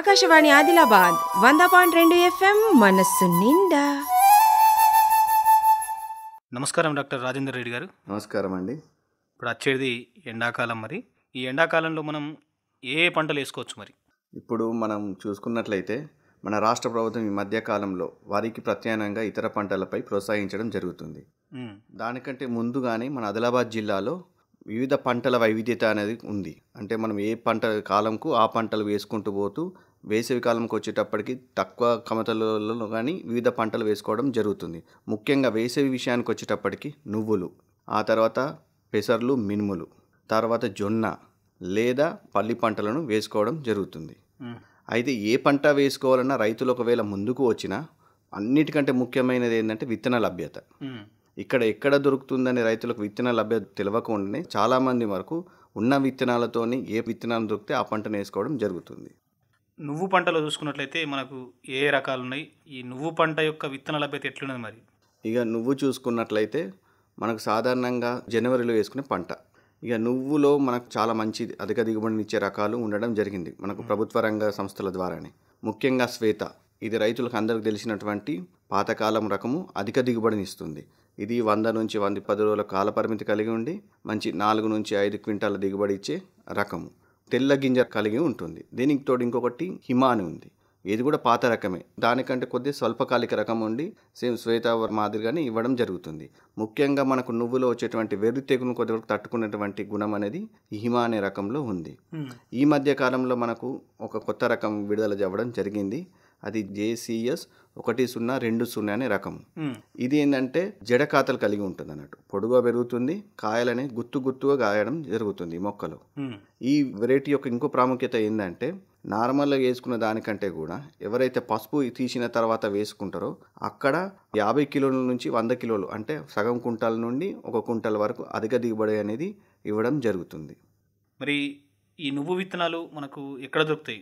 ఆకాశవాణి ఆదిలాబాద్ వంద పాయింట్ రెండు ఎఫ్ఎం మనస్సు నిండా నమస్కారం డాక్టర్ రాజేందర్ రెడ్డి గారు నమస్కారం అండి ఇప్పుడు వచ్చేది ఎండాకాలం మరి ఈ ఎండాకాలంలో మనం ఏ పంటలు వేసుకోవచ్చు మరి ఇప్పుడు మనం చూసుకున్నట్లయితే మన రాష్ట్ర ప్రభుత్వం ఈ మధ్యకాలంలో వారికి ప్రత్యామ్నాయంగా ఇతర పంటలపై ప్రోత్సహించడం జరుగుతుంది దానికంటే ముందుగానే మన ఆదిలాబాద్ జిల్లాలో వివిధ పంటల వైవిధ్యత అనేది ఉంది అంటే మనం ఏ పంట కాలంకు ఆ పంటలు వేసుకుంటూ పోతూ వేసవికాలంకి వచ్చేటప్పటికి తక్కువ కమతలలో కానీ వివిధ పంటలు వేసుకోవడం జరుగుతుంది ముఖ్యంగా వేసవి విషయానికి వచ్చేటప్పటికి నువ్వులు ఆ తర్వాత పెసర్లు మినుములు తర్వాత జొన్న లేదా పల్లి పంటలను వేసుకోవడం జరుగుతుంది అయితే ఏ పంట వేసుకోవాలన్నా రైతులు ఒకవేళ ముందుకు వచ్చినా అన్నిటికంటే ముఖ్యమైనది ఏంటంటే విత్తన లభ్యత ఇక్కడ ఎక్కడ దొరుకుతుందని రైతులకు విత్తన లభ్యత తెలియకుండానే చాలామంది వరకు ఉన్న విత్తనాలతోని ఏ విత్తనాలు దొరికితే ఆ పంటను వేసుకోవడం జరుగుతుంది నువ్వు పంటలో చూసుకున్నట్లయితే మనకు ఏ రకాలు ఉన్నాయి ఈ నువ్వు పంట యొక్క విత్తన లభ్యత ఎట్లున్నది మరి ఇక నువ్వు చూసుకున్నట్లయితే మనకు సాధారణంగా జనవరిలో వేసుకునే పంట ఇక నువ్వులో మనకు చాలా మంచి అధిక దిగుబడిని ఇచ్చే రకాలు ఉండడం జరిగింది మనకు ప్రభుత్వ రంగ సంస్థల ద్వారానే ముఖ్యంగా శ్వేత ఇది రైతులకు అందరికి తెలిసినటువంటి పాతకాలం రకము అధిక దిగుబడిని ఇస్తుంది ఇది వంద నుంచి వంద పది రోజుల కాలపరిమితి కలిగి ఉండి మంచి నాలుగు నుంచి ఐదు క్వింటాల దిగుబడి ఇచ్చే రకము తెల్ల గింజ కలిగి ఉంటుంది దీనికి తోడు ఇంకొకటి హిమాని అని ఉంది ఇది కూడా పాత రకమే దానికంటే కొద్దిగా స్వల్పకాలిక రకం ఉండి సేమ్ శ్వేత మాదిరిగానే ఇవ్వడం జరుగుతుంది ముఖ్యంగా మనకు నువ్వులో వచ్చేటువంటి వెర్రి తెగును కొద్ది వరకు తట్టుకునేటువంటి గుణం అనేది హిమ అనే రకంలో ఉంది ఈ మధ్య కాలంలో మనకు ఒక కొత్త రకం విడుదల జవ్వడం జరిగింది అది జేసిఎస్ ఒకటి సున్నా రెండు సున్నా అనే రకం ఇది ఏంటంటే జడ ఖాతలు కలిగి ఉంటుంది అన్నట్టు పొడుగా పెరుగుతుంది కాయలనే గుత్తు గుత్తుగా కాయడం జరుగుతుంది మొక్కలు ఈ వెరైటీ యొక్క ఇంకో ప్రాముఖ్యత ఏంటంటే నార్మల్గా వేసుకున్న దానికంటే కూడా ఎవరైతే పసుపు తీసిన తర్వాత వేసుకుంటారో అక్కడ యాభై కిలోల నుంచి వంద కిలోలు అంటే సగం కుంటాల నుండి ఒక కుంటల వరకు అధిక దిగుబడి అనేది ఇవ్వడం జరుగుతుంది మరి ఈ నువ్వు విత్తనాలు మనకు ఎక్కడ దొరుకుతాయి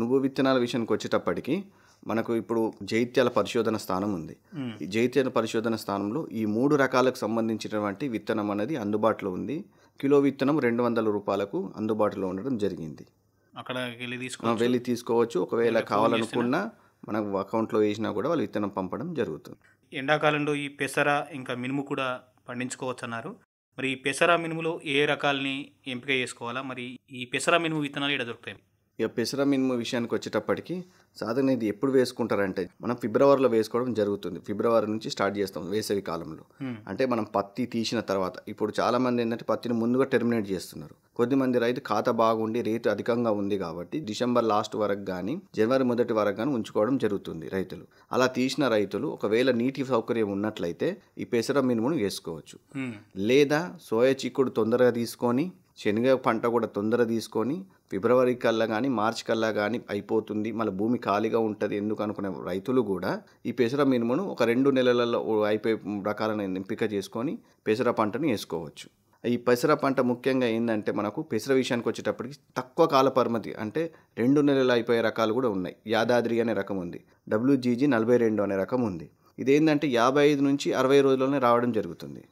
నువ్వు విత్తనాల విషయానికి వచ్చేటప్పటికి మనకు ఇప్పుడు జైత్యాల పరిశోధన స్థానం ఉంది ఈ జైత్యాల పరిశోధన స్థానంలో ఈ మూడు రకాలకు సంబంధించినటువంటి విత్తనం అనేది అందుబాటులో ఉంది కిలో విత్తనం రెండు వందల రూపాయలకు అందుబాటులో ఉండడం జరిగింది అక్కడ వెళ్ళి తీసుకోవచ్చు ఒకవేళ కావాలనుకున్నా మన అకౌంట్లో వేసినా కూడా వాళ్ళు విత్తనం పంపడం జరుగుతుంది ఎండాకాలంలో ఈ పెసర ఇంకా మినుము కూడా పండించుకోవచ్చు అన్నారు మరి ఈ పెసర మినుములో ఏ రకాలని ఎంపిక చేసుకోవాలా మరి ఈ పెసర మినుము విత్తనాలు ఇక్కడ దొరుకుతాయి ఇక పెసర మినుము విషయానికి వచ్చేటప్పటికి సాధారణ ఇది ఎప్పుడు వేసుకుంటారంటే మనం ఫిబ్రవరిలో వేసుకోవడం జరుగుతుంది ఫిబ్రవరి నుంచి స్టార్ట్ చేస్తాం వేసవి కాలంలో అంటే మనం పత్తి తీసిన తర్వాత ఇప్పుడు చాలామంది ఏంటంటే పత్తిని ముందుగా టెర్మినేట్ చేస్తున్నారు కొద్దిమంది రైతు ఖాతా బాగుండి రేటు అధికంగా ఉంది కాబట్టి డిసెంబర్ లాస్ట్ వరకు కానీ జనవరి మొదటి వరకు కానీ ఉంచుకోవడం జరుగుతుంది రైతులు అలా తీసిన రైతులు ఒకవేళ నీటి సౌకర్యం ఉన్నట్లయితే ఈ పెసర మినుమును వేసుకోవచ్చు లేదా సోయా చిక్కుడు తొందరగా తీసుకొని శనగ పంట కూడా తొందర తీసుకొని ఫిబ్రవరి కల్లా కానీ మార్చ్ కల్లా కానీ అయిపోతుంది మళ్ళీ భూమి ఖాళీగా ఉంటుంది ఎందుకు అనుకునే రైతులు కూడా ఈ పెసర మినుమును ఒక రెండు నెలలలో అయిపోయే రకాలను ఎంపిక చేసుకొని పెసర పంటను వేసుకోవచ్చు ఈ పెసర పంట ముఖ్యంగా ఏంటంటే మనకు పెసర విషయానికి వచ్చేటప్పటికి తక్కువ కాల పరిమితి అంటే రెండు నెలలు అయిపోయే రకాలు కూడా ఉన్నాయి యాదాద్రి అనే రకం ఉంది డబ్ల్యూజీజీ నలభై రెండు అనే రకం ఉంది ఇదేంటంటే యాభై ఐదు నుంచి అరవై రోజుల్లోనే రావడం జరుగుతుంది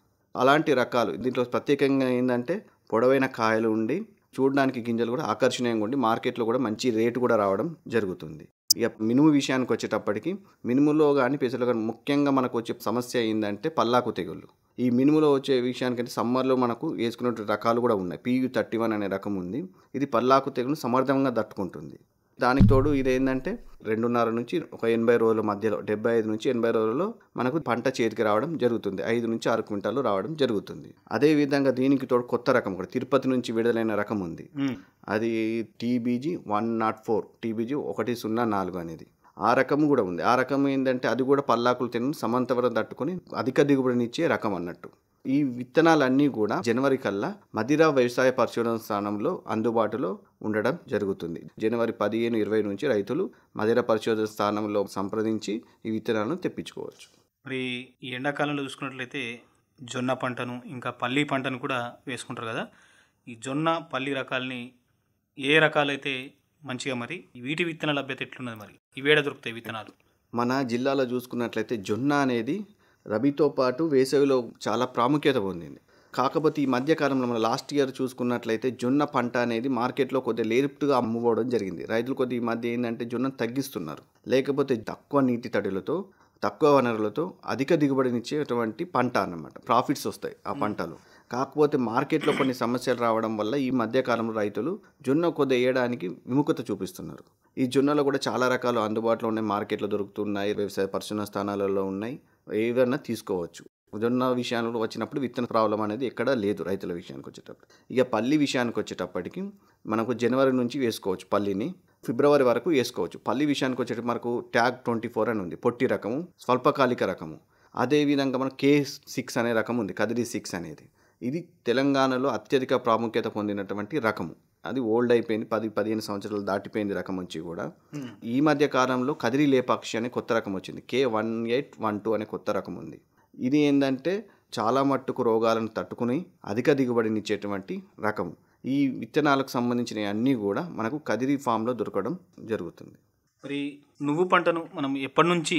అలాంటి రకాలు దీంట్లో ప్రత్యేకంగా ఏంటంటే పొడవైన కాయలు ఉండి చూడడానికి గింజలు కూడా ఆకర్షణీయంగా ఉండి మార్కెట్లో కూడా మంచి రేటు కూడా రావడం జరుగుతుంది ఇక మినుము విషయానికి వచ్చేటప్పటికి మినుములో కానీ పెసలో కానీ ముఖ్యంగా మనకు వచ్చే సమస్య ఏంటంటే పల్లాకు తెగుళ్ళు ఈ మినుములో వచ్చే విషయానికంటే సమ్మర్లో మనకు వేసుకున్న రకాలు కూడా ఉన్నాయి పీయు థర్టీ వన్ అనే రకం ఉంది ఇది పల్లాకు తెగులు సమర్థంగా తట్టుకుంటుంది దానికి తోడు ఇదేంటంటే రెండున్నర నుంచి ఒక ఎనభై రోజుల మధ్యలో డెబ్బై ఐదు నుంచి ఎనభై రోజుల్లో మనకు పంట చేతికి రావడం జరుగుతుంది ఐదు నుంచి ఆరు క్వింటాలు రావడం జరుగుతుంది అదే విధంగా దీనికి తోడు కొత్త రకం కూడా తిరుపతి నుంచి విడుదలైన రకం ఉంది అది TBG one nought four TBG ఒకటి సున్నా నాలుగు అనేది ఆ రకం కూడా ఉంది ఆ రకం ఏంటంటే అది కూడా పల్లాకులు తినడం సమంతవరం తట్టుకొని అధిక దిగుబడినిచ్చే రకం అన్నట్టు ఈ విత్తనాలన్నీ కూడా జనవరి కల్లా మదిరా వ్యవసాయ పరిశోధన స్థానంలో అందుబాటులో ఉండడం జరుగుతుంది జనవరి పదిహేను ఇరవై నుంచి రైతులు మదిరా పరిశోధన స్థానంలో సంప్రదించి ఈ విత్తనాలను తెప్పించుకోవచ్చు మరి ఈ ఎండాకాలంలో చూసుకున్నట్లయితే జొన్న పంటను ఇంకా పల్లి పంటను కూడా వేసుకుంటారు కదా ఈ జొన్న పల్లి రకాలని ఏ రకాలైతే మంచిగా మరి వీటి విత్తనాల లభ్యత ఎట్లున్నది మరి ఇవేడ దొరుకుతాయి విత్తనాలు మన జిల్లాలో చూసుకున్నట్లయితే జొన్న అనేది రబీతో పాటు వేసవిలో చాలా ప్రాముఖ్యత పొందింది కాకపోతే ఈ మధ్యకాలంలో మనం లాస్ట్ ఇయర్ చూసుకున్నట్లయితే జొన్న పంట అనేది మార్కెట్లో కొద్దిగా లేరుపుగా అమ్ముకోవడం జరిగింది రైతులు కొద్ది ఈ మధ్య ఏంటంటే జొన్న తగ్గిస్తున్నారు లేకపోతే తక్కువ నీటి తడులతో తక్కువ వనరులతో అధిక దిగుబడినిచ్చేటువంటి పంట అన్నమాట ప్రాఫిట్స్ వస్తాయి ఆ పంటలు కాకపోతే మార్కెట్లో కొన్ని సమస్యలు రావడం వల్ల ఈ మధ్యకాలంలో రైతులు జొన్న కొద్ది వేయడానికి విముఖత చూపిస్తున్నారు ఈ జొన్నలో కూడా చాలా రకాలు అందుబాటులో ఉన్నాయి మార్కెట్లో దొరుకుతున్నాయి వ్యవసాయ పరిశ్రమ స్థానాలలో ఉన్నాయి ఏదైనా తీసుకోవచ్చు జొన్న విషయంలో వచ్చినప్పుడు విత్తన ప్రాబ్లం అనేది ఎక్కడ లేదు రైతుల విషయానికి వచ్చేటప్పుడు ఇక పల్లి విషయానికి వచ్చేటప్పటికి మనకు జనవరి నుంచి వేసుకోవచ్చు పల్లిని ఫిబ్రవరి వరకు వేసుకోవచ్చు పల్లి విషయానికి వచ్చేటప్పుడు మనకు ట్యాగ్ ట్వంటీ ఫోర్ అని ఉంది పొట్టి రకము స్వల్పకాలిక రకము అదేవిధంగా మనకు కే సిక్స్ అనే రకం ఉంది కదిరి సిక్స్ అనేది ఇది తెలంగాణలో అత్యధిక ప్రాముఖ్యత పొందినటువంటి రకము అది ఓల్డ్ అయిపోయింది పది పదిహేను సంవత్సరాలు దాటిపోయింది రకం వచ్చి కూడా hmm. ఈ మధ్య కాలంలో కదిరి లేపాక్షి అనే కొత్త రకం వచ్చింది K one eight one two అనే కొత్త రకం ఉంది ఇది ఏంటంటే చాలా మట్టుకు రోగాలను తట్టుకుని అధిక దిగుబడినిచ్చేటువంటి రకం ఈ విత్తనాలకు సంబంధించిన అన్నీ కూడా మనకు కదిరి ఫామ్లో దొరకడం జరుగుతుంది మరి నువ్వు పంటను మనం ఎప్పటి నుంచి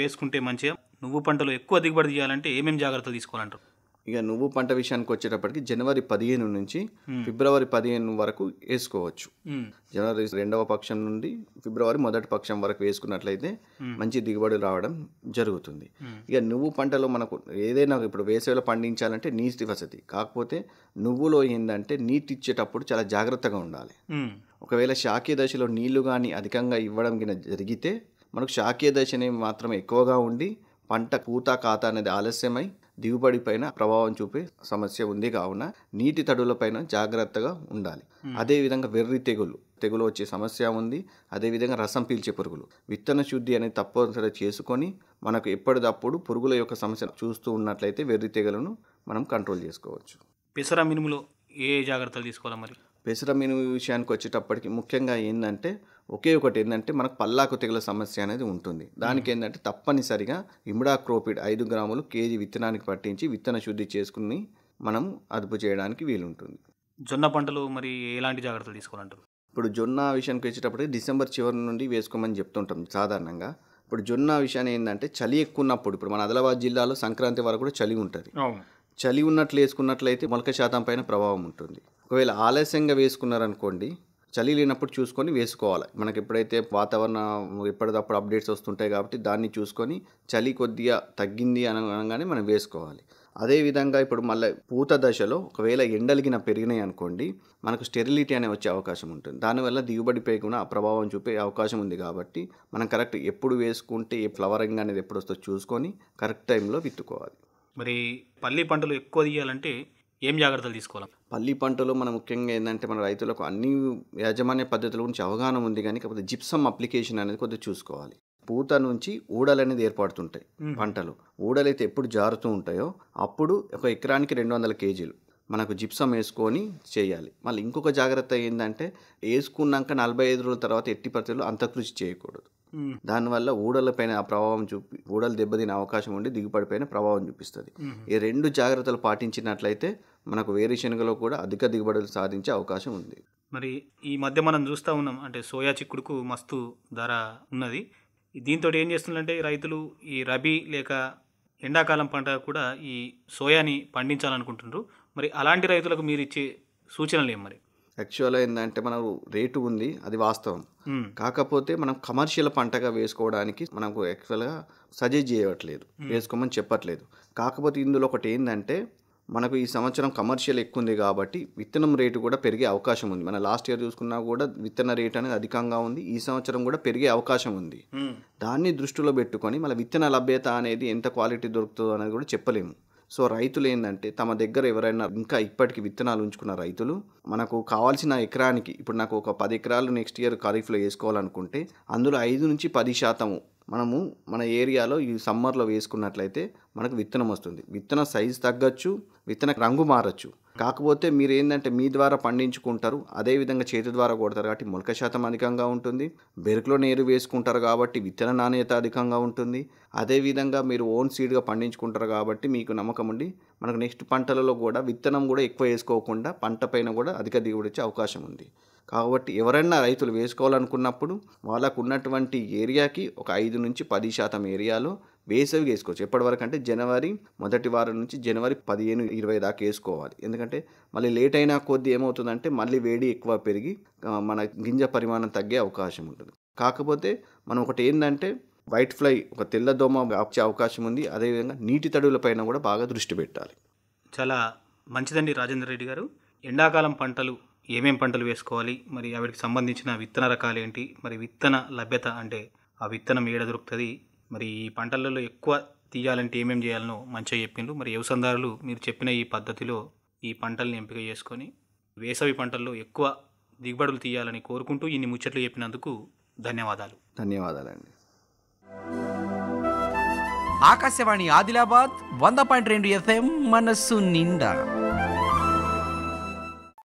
వేసుకుంటే మంచిగా నువ్వు పంటలో ఎక్కువ దిగుబడి తీయాలంటే ఏమేమి జాగ్రత్తలు తీసుకోవాలంటారు ఇక నువ్వు పంట విషయానికి వచ్చేటప్పటికి జనవరి పదిహేను నుంచి hmm. ఫిబ్రవరి పదిహేను వరకు వేసుకోవచ్చు hmm. జనవరి రెండవ పక్షం నుండి ఫిబ్రవరి మొదటి పక్షం వరకు వేసుకున్నట్లయితే hmm. మంచి దిగుబడి రావడం జరుగుతుంది ఇక నువ్వు పంటలో మనకు ఏదైనా ఇప్పుడు వేసవిలో పండించాలంటే నీటి వసతి కాకపోతే నువ్వులో ఏంటంటే నీటి ఇచ్చేటప్పుడు చాలా జాగ్రత్తగా ఉండాలి ఒకవేళ శాఖీయ దశలో నీళ్లు కానీ అధికంగా ఇవ్వడం గిన జరిగితే మనకు శాఖీయ దశ మాత్రం ఎక్కువగా ఉండి పంట పూత ఖాతా అనేది ఆలస్యమై దిగుబడిపైన ప్రభావం చూపే సమస్య ఉంది కావున నీటి తడులపైన జాగ్రత్తగా ఉండాలి అదేవిధంగా వెర్రి తెగులు తెగులు వచ్చే సమస్య ఉంది అదేవిధంగా రసం పీల్చే పురుగులు విత్తన శుద్ధి అనేది తప్పనిసరి చేసుకొని మనకు ఎప్పటిదప్పుడు పురుగుల యొక్క సమస్యను చూస్తూ ఉన్నట్లయితే వెర్రి తెగులను మనం కంట్రోల్ చేసుకోవచ్చు పెసర మినుములో ఏ జాగ్రత్తలు తీసుకోవాలి మరి పెసరమీను విషయానికి వచ్చేటప్పటికి ముఖ్యంగా ఏంటంటే ఒకే ఒకటి ఏంటంటే మనకు పల్లాకు తెగల సమస్య అనేది ఉంటుంది దానికి ఏంటంటే తప్పనిసరిగా ఇమిడాక్రోపిడ్ ఐదు గ్రాములు కేజీ విత్తనానికి పట్టించి విత్తన శుద్ధి చేసుకుని మనం అదుపు చేయడానికి వీలుంటుంది జొన్న పంటలు మరి ఎలాంటి జాగ్రత్తలు తీసుకోవాలంటారు ఇప్పుడు జొన్న విషయానికి వచ్చేటప్పటికి డిసెంబర్ చివరి నుండి వేసుకోమని చెప్తుంటాం సాధారణంగా ఇప్పుడు జొన్న విషయాన్ని ఏంటంటే చలి ఎక్కువ ఉన్నప్పుడు ఇప్పుడు మన ఆదిలాబాద్ జిల్లాలో సంక్రాంతి వరకు కూడా చలి ఉంటుంది చలి ఉన్నట్లు వేసుకున్నట్లయితే మొలక శాతం పైన ప్రభావం ఉంటుంది ఒకవేళ ఆలస్యంగా వేసుకున్నారనుకోండి చలి లేనప్పుడు చూసుకొని వేసుకోవాలి మనకి ఎప్పుడైతే వాతావరణం ఎప్పటికప్పుడు అప్డేట్స్ వస్తుంటాయి కాబట్టి దాన్ని చూసుకొని చలి కొద్దిగా తగ్గింది అనగానే మనం వేసుకోవాలి అదేవిధంగా ఇప్పుడు మళ్ళీ పూత దశలో ఒకవేళ ఎండలిగిన పెరిగినాయి అనుకోండి మనకు స్టెరిలిటీ అనే వచ్చే అవకాశం ఉంటుంది దానివల్ల దిగుబడి పేకున్న ప్రభావం చూపే అవకాశం ఉంది కాబట్టి మనం కరెక్ట్ ఎప్పుడు వేసుకుంటే ఏ ఫ్లవరింగ్ అనేది ఎప్పుడు వస్తుందో చూసుకొని కరెక్ట్ టైంలో విత్తుకోవాలి మరి పల్లి పంటలు ఎక్కువ తీయాలంటే ఏం జాగ్రత్తలు తీసుకోవాలి పల్లి పంటలో మనం ముఖ్యంగా ఏంటంటే మన రైతులకు అన్ని యాజమాన్య పద్ధతుల గురించి అవగాహన ఉంది కానీ కాకపోతే జిప్సమ్ అప్లికేషన్ అనేది కొద్దిగా చూసుకోవాలి పూత నుంచి ఊడలు అనేది ఏర్పడుతుంటాయి పంటలు ఊడలు అయితే ఎప్పుడు జారుతూ ఉంటాయో అప్పుడు ఒక ఎకరానికి రెండు వందల కేజీలు మనకు జిప్సం వేసుకొని చేయాలి మళ్ళీ ఇంకొక జాగ్రత్త ఏంటంటే వేసుకున్నాక నలభై ఐదు రోజుల తర్వాత ఎట్టి పరిస్థితుల్లో అంత కృషి చేయకూడదు దానివల్ల ఊడలపైన ఆ ప్రభావం చూపి ఊడలు దెబ్బతినే అవకాశం ఉండి దిగుబడిపైన ప్రభావం చూపిస్తుంది ఈ రెండు జాగ్రత్తలు పాటించినట్లయితే మనకు వేరుశనగలో కూడా అధిక దిగుబడులు సాధించే అవకాశం ఉంది మరి ఈ మధ్య మనం చూస్తూ ఉన్నాం అంటే సోయా చిక్కుడుకు మస్తు ధర ఉన్నది దీంతో ఏం చేస్తుందంటే రైతులు ఈ రబీ లేక ఎండాకాలం పంట కూడా ఈ సోయాని పండించాలనుకుంటున్నారు మరి అలాంటి రైతులకు మీరు ఇచ్చే సూచనలు ఏం మరి యాక్చువల్ ఏంటంటే మనకు రేటు ఉంది అది వాస్తవం కాకపోతే మనం కమర్షియల్ పంటగా వేసుకోవడానికి మనకు యాక్చువల్గా సజెస్ట్ చేయట్లేదు వేసుకోమని చెప్పట్లేదు కాకపోతే ఇందులో ఒకటి ఏంటంటే మనకు ఈ సంవత్సరం కమర్షియల్ ఎక్కువ ఉంది కాబట్టి విత్తనం రేటు కూడా పెరిగే అవకాశం ఉంది మన లాస్ట్ ఇయర్ చూసుకున్నా కూడా విత్తన రేట్ అనేది అధికంగా ఉంది ఈ సంవత్సరం కూడా పెరిగే అవకాశం ఉంది దాన్ని దృష్టిలో పెట్టుకొని మన విత్తన లభ్యత అనేది ఎంత క్వాలిటీ దొరుకుతుందో అనేది కూడా చెప్పలేము సో రైతులు ఏంటంటే తమ దగ్గర ఎవరైనా ఇంకా ఇప్పటికి విత్తనాలు ఉంచుకున్న రైతులు మనకు కావాల్సిన ఎకరానికి ఇప్పుడు నాకు ఒక పది ఎకరాలు నెక్స్ట్ ఇయర్ ఖరీఫ్లో వేసుకోవాలనుకుంటే అందులో ఐదు నుంచి పది శాతము మనము మన ఏరియాలో ఈ సమ్మర్లో వేసుకున్నట్లయితే మనకు విత్తనం వస్తుంది విత్తన సైజు తగ్గచ్చు విత్తన రంగు మారచ్చు కాకపోతే మీరు ఏంటంటే మీ ద్వారా పండించుకుంటారు అదేవిధంగా చేతి ద్వారా కొడతారు కాబట్టి మొలక శాతం అధికంగా ఉంటుంది బెరుకులో నీరు వేసుకుంటారు కాబట్టి విత్తన నాణ్యత అధికంగా ఉంటుంది అదేవిధంగా మీరు ఓన్ సీడ్గా పండించుకుంటారు కాబట్టి మీకు నమ్మకం ఉండి మనకు నెక్స్ట్ పంటలలో కూడా విత్తనం కూడా ఎక్కువ వేసుకోకుండా పంట పైన కూడా అధిక దిగుబడి వచ్చే అవకాశం ఉంది కాబట్టి ఎవరైనా రైతులు వేసుకోవాలనుకున్నప్పుడు వాళ్ళకు ఉన్నటువంటి ఏరియాకి ఒక ఐదు నుంచి పది శాతం ఏరియాలో వేసవి వేసుకోవచ్చు ఎప్పటి వరకు అంటే జనవరి మొదటి వారం నుంచి జనవరి పదిహేను ఇరవై దాకా వేసుకోవాలి ఎందుకంటే మళ్ళీ లేట్ అయినా కొద్ది ఏమవుతుందంటే మళ్ళీ వేడి ఎక్కువ పెరిగి మన గింజ పరిమాణం తగ్గే అవకాశం ఉంటుంది కాకపోతే మనం ఒకటి ఏంటంటే వైట్ ఫ్లై ఒక తెల్ల దోమ వచ్చే అవకాశం ఉంది అదేవిధంగా నీటి పైన కూడా బాగా దృష్టి పెట్టాలి చాలా మంచిదండి రాజేంద్ర రెడ్డి గారు ఎండాకాలం పంటలు ఏమేం పంటలు వేసుకోవాలి మరి వాటికి సంబంధించిన విత్తన రకాలు ఏంటి మరి విత్తన లభ్యత అంటే ఆ విత్తనం ఏడ దొరుకుతుంది మరి ఈ పంటలలో ఎక్కువ తీయాలంటే ఏమేమి చేయాలనో మంచిగా చెప్పిండ్రు మరి వ్యవసాయదారులు మీరు చెప్పిన ఈ పద్ధతిలో ఈ పంటల్ని ఎంపిక చేసుకొని వేసవి పంటల్లో ఎక్కువ దిగుబడులు తీయాలని కోరుకుంటూ ఇన్ని ముచ్చట్లు చెప్పినందుకు ధన్యవాదాలు ధన్యవాదాలండి ఆకాశవాణి ఆదిలాబాద్ వంద పాయింట్ రెండు ఎఫ్ఎం మనస్సు నిండా